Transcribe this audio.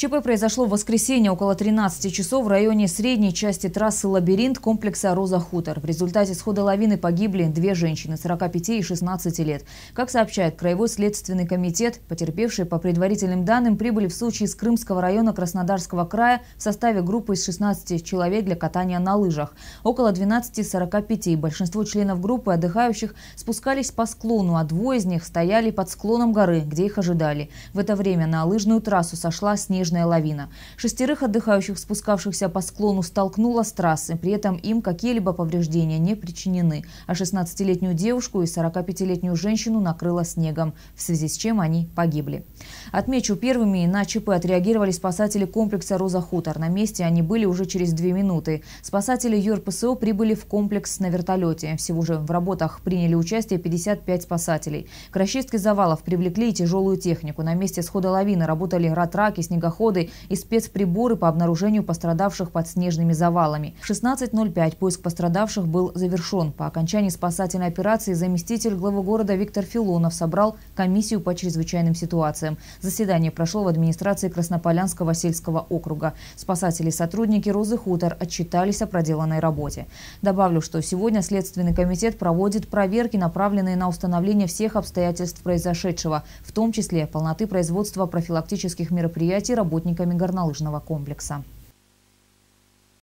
ЧП произошло в воскресенье около 13 часов в районе средней части трассы «Лабиринт» комплекса «Роза-Хутор». В результате схода лавины погибли две женщины 45 и 16 лет. Как сообщает Краевой следственный комитет, потерпевшие, по предварительным данным, прибыли в случае из Крымского района Краснодарского края в составе группы из 16 человек для катания на лыжах. Около 12.45 большинство членов группы отдыхающих спускались по склону, а двое из них стояли под склоном горы, где их ожидали. В это время на лыжную трассу сошла снежная снежная лавина. Шестерых отдыхающих, спускавшихся по склону, столкнула с трассы. При этом им какие-либо повреждения не причинены. А 16-летнюю девушку и 45-летнюю женщину накрыло снегом, в связи с чем они погибли. Отмечу, первыми на ЧП отреагировали спасатели комплекса «Роза Хутор». На месте они были уже через две минуты. Спасатели ЮРПСО прибыли в комплекс на вертолете. Всего же в работах приняли участие 55 спасателей. К расчистке завалов привлекли и тяжелую технику. На месте схода лавины работали ратраки, снегоходы и спецприборы по обнаружению пострадавших под снежными завалами. В 16.05 поиск пострадавших был завершен. По окончании спасательной операции заместитель главы города Виктор Филонов собрал комиссию по чрезвычайным ситуациям. Заседание прошло в администрации Краснополянского сельского округа. Спасатели и сотрудники «Розы Хутор» отчитались о проделанной работе. Добавлю, что сегодня Следственный комитет проводит проверки, направленные на установление всех обстоятельств произошедшего, в том числе полноты производства профилактических мероприятий работниками горнолыжного комплекса.